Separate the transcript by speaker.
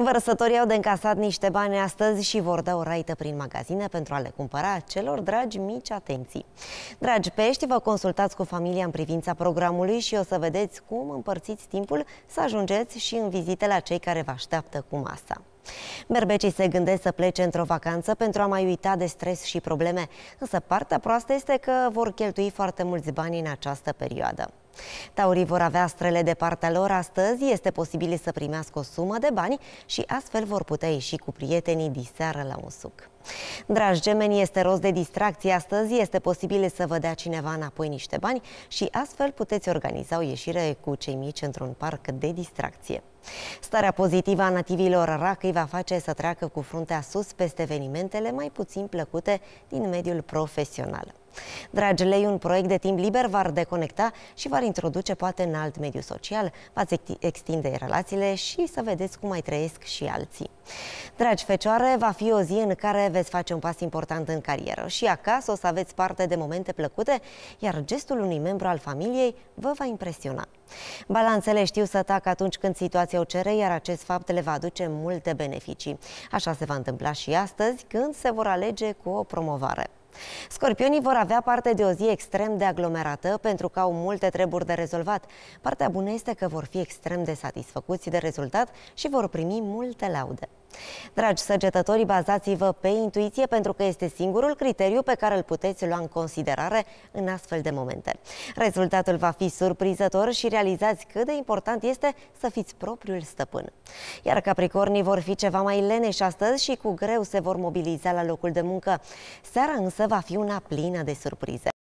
Speaker 1: Vărsătorii au de încasat niște bani astăzi și vor da o raită prin magazine pentru a le cumpăra celor dragi mici atenții. Dragi pești, vă consultați cu familia în privința programului și o să vedeți cum împărțiți timpul să ajungeți și în vizite la cei care vă așteaptă cu masa. Berbecii se gândesc să plece într-o vacanță pentru a mai uita de stres și probleme, însă partea proastă este că vor cheltui foarte mulți bani în această perioadă. Taurii vor avea strele de partea lor astăzi, este posibil să primească o sumă de bani și astfel vor putea ieși cu prietenii diseară la un suc. Dragi gemeni, este rost de distracție astăzi, este posibil să vă dea cineva înapoi niște bani și astfel puteți organiza o ieșire cu cei mici într-un parc de distracție. Starea pozitivă a nativilor RAC îi va face să treacă cu fruntea sus peste evenimentele mai puțin plăcute din mediul profesional. Dragilei, un proiect de timp liber va deconecta și va introduce poate în alt mediu social, va extinde relațiile și să vedeți cum mai trăiesc și alții. Dragi fecioare, va fi o zi în care veți face un pas important în carieră și acasă o să aveți parte de momente plăcute, iar gestul unui membru al familiei vă va impresiona. Balanțele știu să atacă atunci când situația o cere, iar acest fapt le va aduce multe beneficii. Așa se va întâmpla și astăzi, când se vor alege cu o promovare. Scorpionii vor avea parte de o zi extrem de aglomerată pentru că au multe treburi de rezolvat. Partea bună este că vor fi extrem de satisfăcuți de rezultat și vor primi multe laude. Dragi săgetători, bazați-vă pe intuiție pentru că este singurul criteriu pe care îl puteți lua în considerare în astfel de momente. Rezultatul va fi surprizător și realizați cât de important este să fiți propriul stăpân. Iar capricornii vor fi ceva mai leneși astăzi și cu greu se vor mobiliza la locul de muncă. Seara însă va fi una plină de surprize.